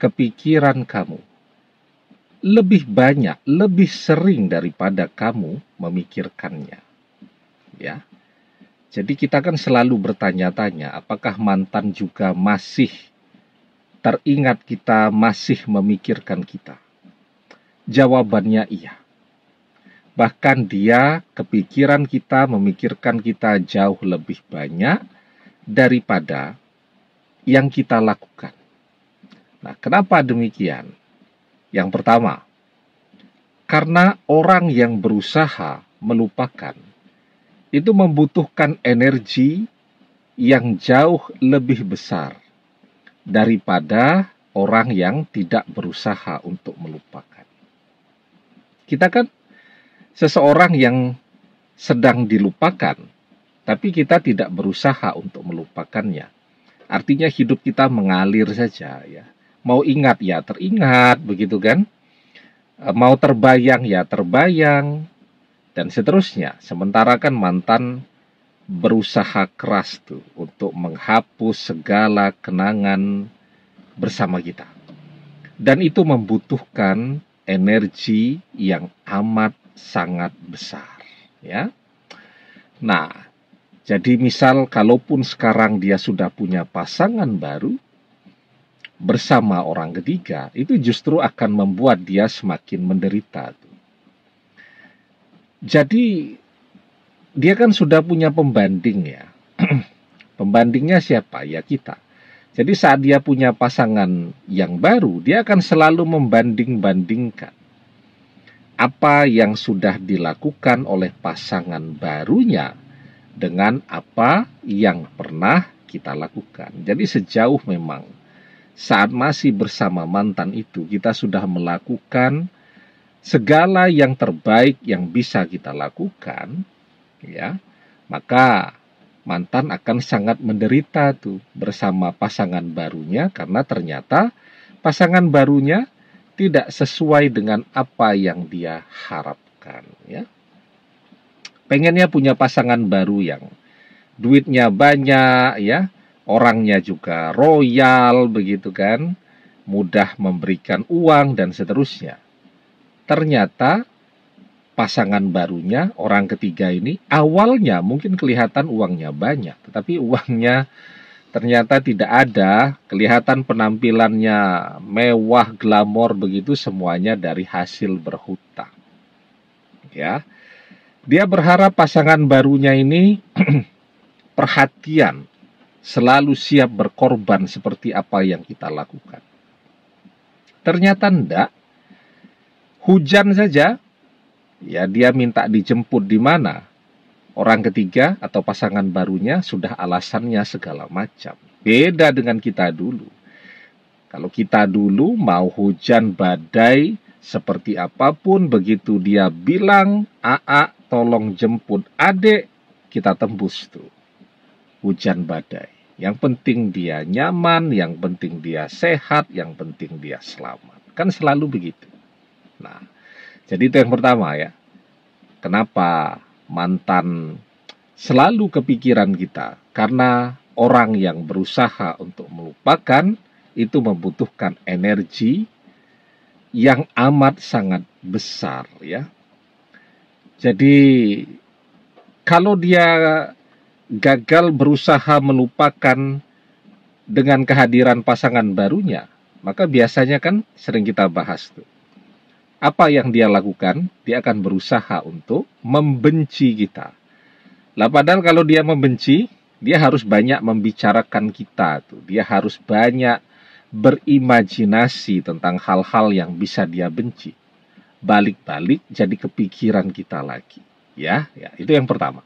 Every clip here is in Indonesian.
kepikiran kamu. Lebih banyak, lebih sering daripada kamu memikirkannya. Ya. Jadi kita kan selalu bertanya-tanya apakah mantan juga masih teringat kita, masih memikirkan kita. Jawabannya iya. Bahkan dia kepikiran kita, memikirkan kita jauh lebih banyak daripada yang kita lakukan. Nah, kenapa demikian? Yang pertama, karena orang yang berusaha melupakan itu membutuhkan energi yang jauh lebih besar daripada orang yang tidak berusaha untuk melupakan. Kita kan seseorang yang sedang dilupakan, tapi kita tidak berusaha untuk melupakannya. Artinya hidup kita mengalir saja ya mau ingat ya teringat begitu kan eh, mau terbayang ya terbayang dan seterusnya sementara kan mantan berusaha keras tuh untuk menghapus segala kenangan bersama kita dan itu membutuhkan energi yang amat sangat besar ya nah jadi misal kalaupun sekarang dia sudah punya pasangan baru bersama orang ketiga itu justru akan membuat dia semakin menderita. Jadi dia kan sudah punya pembanding ya. Pembandingnya siapa? Ya kita. Jadi saat dia punya pasangan yang baru, dia akan selalu membanding-bandingkan apa yang sudah dilakukan oleh pasangan barunya dengan apa yang pernah kita lakukan. Jadi sejauh memang saat masih bersama mantan itu, kita sudah melakukan segala yang terbaik yang bisa kita lakukan, ya, maka mantan akan sangat menderita tuh bersama pasangan barunya karena ternyata pasangan barunya tidak sesuai dengan apa yang dia harapkan, ya. Pengennya punya pasangan baru yang duitnya banyak, ya, orangnya juga royal begitu kan, mudah memberikan uang dan seterusnya. Ternyata pasangan barunya, orang ketiga ini awalnya mungkin kelihatan uangnya banyak, tetapi uangnya ternyata tidak ada, kelihatan penampilannya mewah, glamor begitu semuanya dari hasil berhutang. Ya. Dia berharap pasangan barunya ini perhatian selalu siap berkorban seperti apa yang kita lakukan. Ternyata enggak. Hujan saja, ya dia minta dijemput di mana? Orang ketiga atau pasangan barunya sudah alasannya segala macam. Beda dengan kita dulu. Kalau kita dulu mau hujan badai seperti apapun begitu dia bilang, "Aa, tolong jemput adik." Kita tembus tuh hujan badai. Yang penting dia nyaman, yang penting dia sehat, yang penting dia selamat. Kan selalu begitu. Nah, jadi itu yang pertama ya. Kenapa mantan selalu kepikiran kita? Karena orang yang berusaha untuk melupakan itu membutuhkan energi yang amat sangat besar ya. Jadi kalau dia gagal berusaha melupakan dengan kehadiran pasangan barunya, maka biasanya kan sering kita bahas tuh. Apa yang dia lakukan, dia akan berusaha untuk membenci kita. Lah padahal kalau dia membenci, dia harus banyak membicarakan kita tuh. Dia harus banyak berimajinasi tentang hal-hal yang bisa dia benci. Balik-balik jadi kepikiran kita lagi. Ya, ya, itu yang pertama.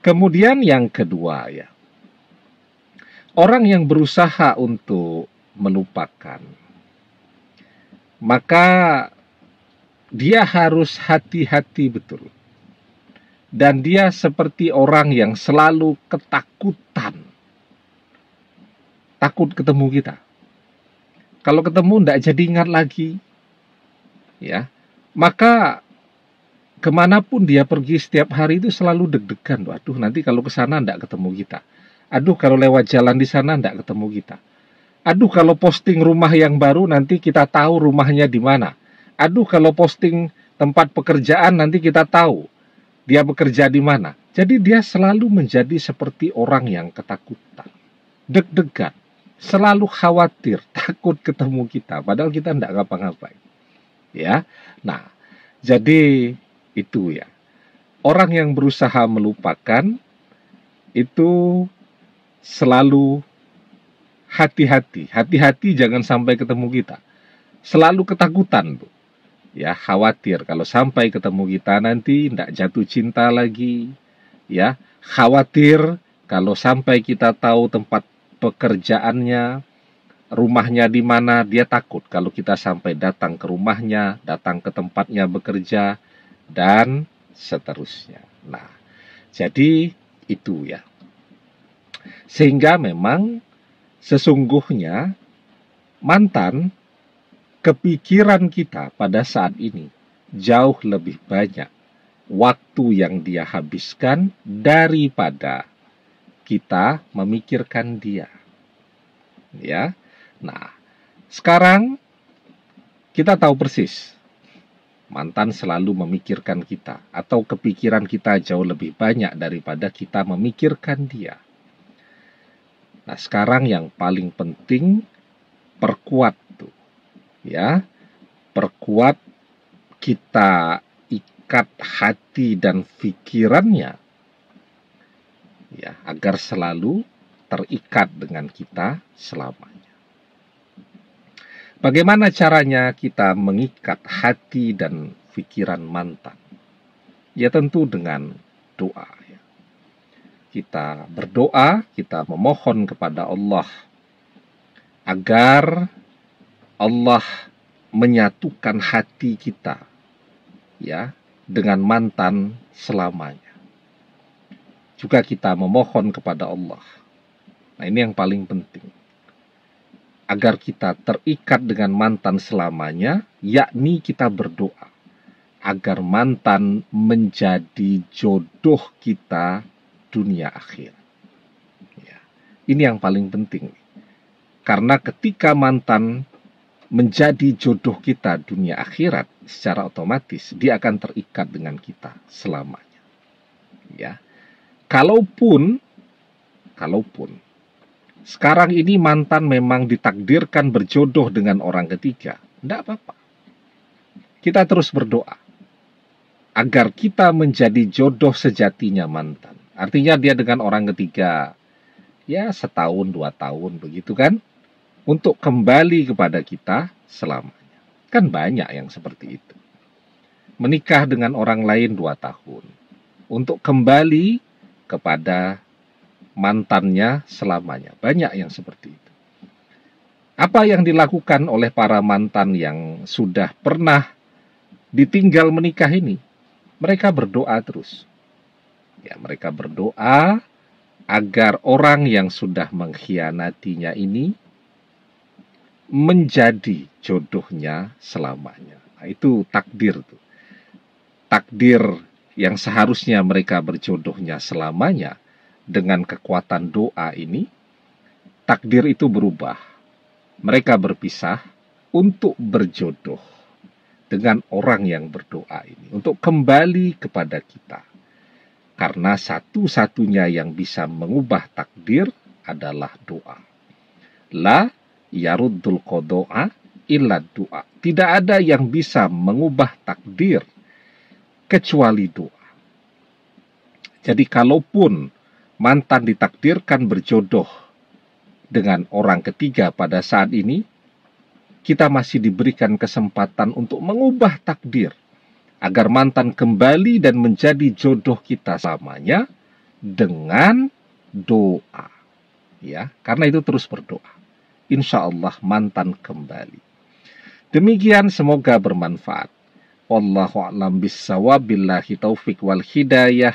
Kemudian yang kedua ya. Orang yang berusaha untuk melupakan maka dia harus hati-hati betul. Dan dia seperti orang yang selalu ketakutan. Takut ketemu kita. Kalau ketemu tidak jadi ingat lagi. Ya. Maka kemanapun dia pergi setiap hari itu selalu deg-degan. Waduh, nanti kalau ke sana ndak ketemu kita. Aduh, kalau lewat jalan di sana ndak ketemu kita. Aduh, kalau posting rumah yang baru nanti kita tahu rumahnya di mana. Aduh, kalau posting tempat pekerjaan nanti kita tahu dia bekerja di mana. Jadi dia selalu menjadi seperti orang yang ketakutan, deg-degan, selalu khawatir, takut ketemu kita. Padahal kita tidak ngapa-ngapain. Ya, nah, jadi itu ya. Orang yang berusaha melupakan itu selalu hati-hati, hati-hati jangan sampai ketemu kita. Selalu ketakutan tuh. Ya, khawatir kalau sampai ketemu kita nanti tidak jatuh cinta lagi. Ya, khawatir kalau sampai kita tahu tempat pekerjaannya, rumahnya di mana, dia takut kalau kita sampai datang ke rumahnya, datang ke tempatnya bekerja, dan seterusnya. Nah, jadi itu ya. Sehingga memang sesungguhnya mantan kepikiran kita pada saat ini jauh lebih banyak waktu yang dia habiskan daripada kita memikirkan dia. Ya. Nah, sekarang kita tahu persis mantan selalu memikirkan kita, atau kepikiran kita jauh lebih banyak daripada kita memikirkan dia. Nah, sekarang yang paling penting perkuat tuh. Ya. Perkuat kita ikat hati dan pikirannya ya agar selalu terikat dengan kita selamanya. Bagaimana caranya kita mengikat hati dan pikiran mantan? Ya tentu dengan doa. Ya. Kita berdoa, kita memohon kepada Allah agar Allah menyatukan hati kita ya dengan mantan selamanya. Juga kita memohon kepada Allah. Nah, ini yang paling penting agar kita terikat dengan mantan selamanya, yakni kita berdoa agar mantan menjadi jodoh kita dunia akhir. Ya. Ini yang paling penting. Karena ketika mantan menjadi jodoh kita dunia akhirat secara otomatis, dia akan terikat dengan kita selamanya. Ya. Kalaupun kalaupun sekarang ini mantan memang ditakdirkan berjodoh dengan orang ketiga. Tidak apa-apa. Kita terus berdoa agar kita menjadi jodoh sejatinya mantan. Artinya dia dengan orang ketiga ya setahun dua tahun begitu kan untuk kembali kepada kita selamanya. Kan banyak yang seperti itu. Menikah dengan orang lain dua tahun untuk kembali kepada mantannya selamanya. Banyak yang seperti itu. Apa yang dilakukan oleh para mantan yang sudah pernah ditinggal menikah ini? Mereka berdoa terus. Ya, mereka berdoa agar orang yang sudah mengkhianatinya ini menjadi jodohnya selamanya. Nah, itu takdir tuh. Takdir yang seharusnya mereka berjodohnya selamanya dengan kekuatan doa ini, takdir itu berubah. Mereka berpisah untuk berjodoh dengan orang yang berdoa ini, untuk kembali kepada kita. Karena satu-satunya yang bisa mengubah takdir adalah doa. La yaruddul kodoa illa doa. Tidak ada yang bisa mengubah takdir kecuali doa. Jadi kalaupun mantan ditakdirkan berjodoh dengan orang ketiga pada saat ini, kita masih diberikan kesempatan untuk mengubah takdir agar mantan kembali dan menjadi jodoh kita samanya dengan doa. Ya, karena itu terus berdoa. Insya Allah mantan kembali. Demikian semoga bermanfaat. Wallahu a'lam bissawab billahi taufik wal hidayah.